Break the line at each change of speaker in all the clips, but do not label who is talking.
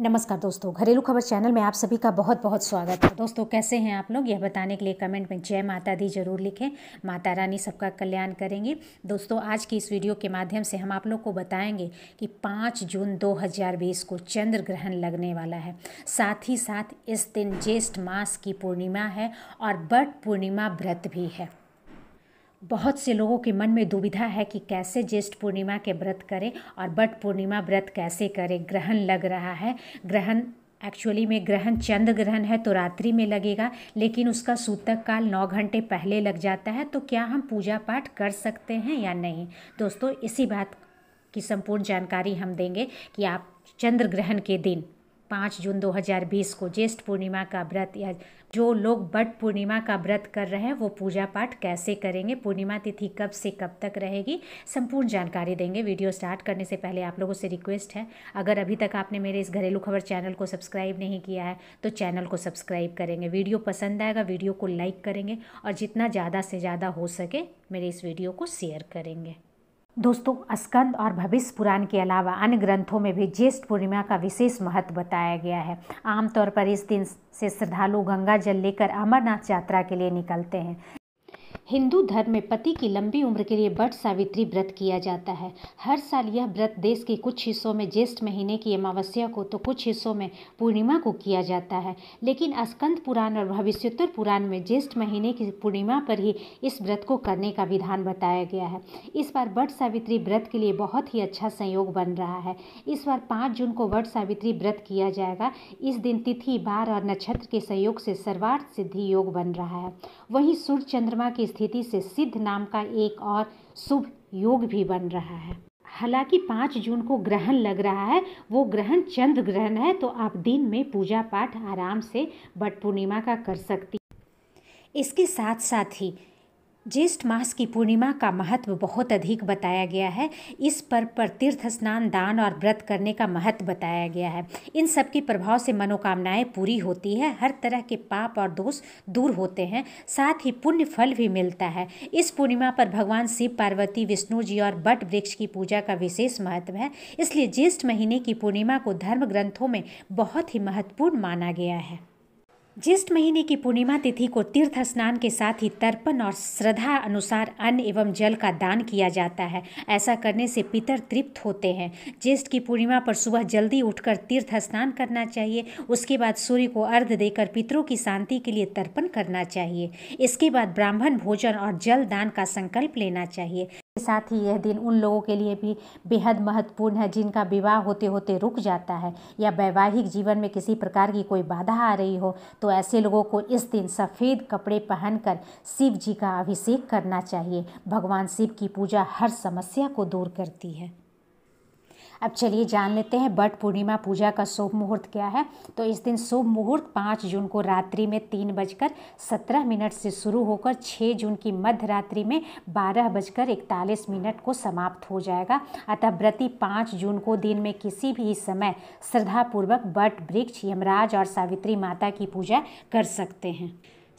नमस्कार दोस्तों घरेलू खबर चैनल में आप सभी का बहुत बहुत स्वागत है दोस्तों कैसे हैं आप लोग यह बताने के लिए कमेंट में जय माता दी जरूर लिखें माता रानी सबका कल्याण करेंगी दोस्तों आज की इस वीडियो के माध्यम से हम आप लोग को बताएंगे कि 5 जून 2020 को चंद्र ग्रहण लगने वाला है साथ ही साथ इस दिन ज्येष्ठ मास की पूर्णिमा है और बट पूर्णिमा व्रत भी है बहुत से लोगों के मन में दुविधा है कि कैसे ज्येष्ठ पूर्णिमा के व्रत करें और बट पूर्णिमा व्रत कैसे करें ग्रहण लग रहा है ग्रहण एक्चुअली में ग्रहण चंद्र ग्रहण है तो रात्रि में लगेगा लेकिन उसका सूतक काल नौ घंटे पहले लग जाता है तो क्या हम पूजा पाठ कर सकते हैं या नहीं दोस्तों इसी बात की संपूर्ण जानकारी हम देंगे कि आप चंद्र ग्रहण के दिन पाँच जून 2020 को ज्येष्ठ पूर्णिमा का व्रत या जो लोग बट पूर्णिमा का व्रत कर रहे हैं वो पूजा पाठ कैसे करेंगे पूर्णिमा तिथि कब से कब तक रहेगी संपूर्ण जानकारी देंगे वीडियो स्टार्ट करने से पहले आप लोगों से रिक्वेस्ट है अगर अभी तक आपने मेरे इस घरेलू खबर चैनल को सब्सक्राइब नहीं किया है तो चैनल को सब्सक्राइब करेंगे वीडियो पसंद आएगा वीडियो को लाइक करेंगे और जितना ज़्यादा से ज़्यादा हो सके मेरे इस वीडियो को शेयर करेंगे दोस्तों स्कंद और भविष्य पुराण के अलावा अन्य ग्रंथों में भी ज्येष्ठ पूर्णिमा का विशेष महत्व बताया गया है आमतौर पर इस दिन से श्रद्धालु गंगा जल लेकर अमरनाथ यात्रा के लिए निकलते हैं हिंदू धर्म में पति की लंबी उम्र के लिए बट सावित्री व्रत किया जाता है हर साल यह व्रत देश के कुछ हिस्सों में ज्येष्ठ महीने की अमावस्या को तो कुछ हिस्सों में पूर्णिमा को किया जाता है लेकिन अस्कंद पुराण और भविष्योत्तर पुराण में ज्येष्ठ महीने की पूर्णिमा पर ही इस व्रत को करने का विधान बताया गया है इस बार बट सावित्री व्रत के लिए बहुत ही अच्छा संयोग बन रहा है इस बार पाँच जून को वट सावित्री व्रत किया जाएगा इस दिन तिथि बार और नक्षत्र के संयोग से सर्वार्थ सिद्धि योग बन रहा है वहीं सूर्य चंद्रमा की स्थिति से सिद्ध नाम का एक और शुभ योग भी बन रहा है हालांकि पाँच जून को ग्रहण लग रहा है वो ग्रहण चंद्र ग्रहण है तो आप दिन में पूजा पाठ आराम से बट पूर्णिमा का कर सकती इसके साथ साथ ही ज्येष्ठ मास की पूर्णिमा का महत्व बहुत अधिक बताया गया है इस पर पर तीर्थ स्नान दान और व्रत करने का महत्व बताया गया है इन सब के प्रभाव से मनोकामनाएं पूरी होती है हर तरह के पाप और दोष दूर होते हैं साथ ही पुण्य फल भी मिलता है इस पूर्णिमा पर भगवान शिव पार्वती विष्णु जी और बट वृक्ष की पूजा का विशेष महत्व है इसलिए ज्येष्ठ महीने की पूर्णिमा को धर्म ग्रंथों में बहुत ही महत्वपूर्ण माना गया है ज्येष्ठ महीने की पूर्णिमा तिथि को तीर्थ स्नान के साथ ही तर्पण और श्रद्धा अनुसार अन्न एवं जल का दान किया जाता है ऐसा करने से पितर तृप्त होते हैं ज्येष्ठ की पूर्णिमा पर सुबह जल्दी उठकर तीर्थ स्नान करना चाहिए उसके बाद सूर्य को अर्घ देकर पितरों की शांति के लिए तर्पण करना चाहिए इसके बाद ब्राह्मण भोजन और जल दान का संकल्प लेना चाहिए साथ ही यह दिन उन लोगों के लिए भी बेहद महत्वपूर्ण है जिनका विवाह होते होते रुक जाता है या वैवाहिक जीवन में किसी प्रकार की कोई बाधा आ रही हो तो ऐसे लोगों को इस दिन सफ़ेद कपड़े पहनकर शिव जी का अभिषेक करना चाहिए भगवान शिव की पूजा हर समस्या को दूर करती है अब चलिए जान लेते हैं बट पूर्णिमा पूजा का शुभ मुहूर्त क्या है तो इस दिन शुभ मुहूर्त पाँच जून को रात्रि में तीन बजकर सत्रह मिनट से शुरू होकर छः जून की मध्य रात्रि में बारह बजकर इकतालीस मिनट को समाप्त हो जाएगा अतः व्रति पाँच जून को दिन में किसी भी समय श्रद्धापूर्वक बट वृक्ष यमराज और सावित्री माता की पूजा कर सकते हैं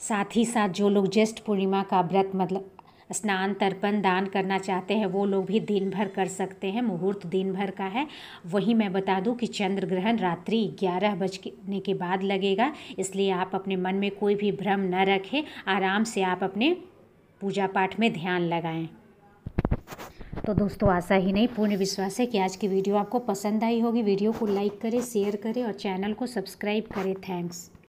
साथ ही साथ जो लोग ज्येष्ठ पूर्णिमा का व्रत मतलब स्नान तर्पण दान करना चाहते हैं वो लोग भी दिन भर कर सकते हैं मुहूर्त दिन भर का है वहीं मैं बता दूं कि चंद्र ग्रहण रात्रि ग्यारह बजने के बाद लगेगा इसलिए आप अपने मन में कोई भी भ्रम न रखें आराम से आप अपने पूजा पाठ में ध्यान लगाएं तो दोस्तों आशा ही नहीं पूर्ण विश्वास है कि आज की वीडियो आपको पसंद आई होगी वीडियो को लाइक करें शेयर करें और चैनल को सब्सक्राइब करें थैंक्स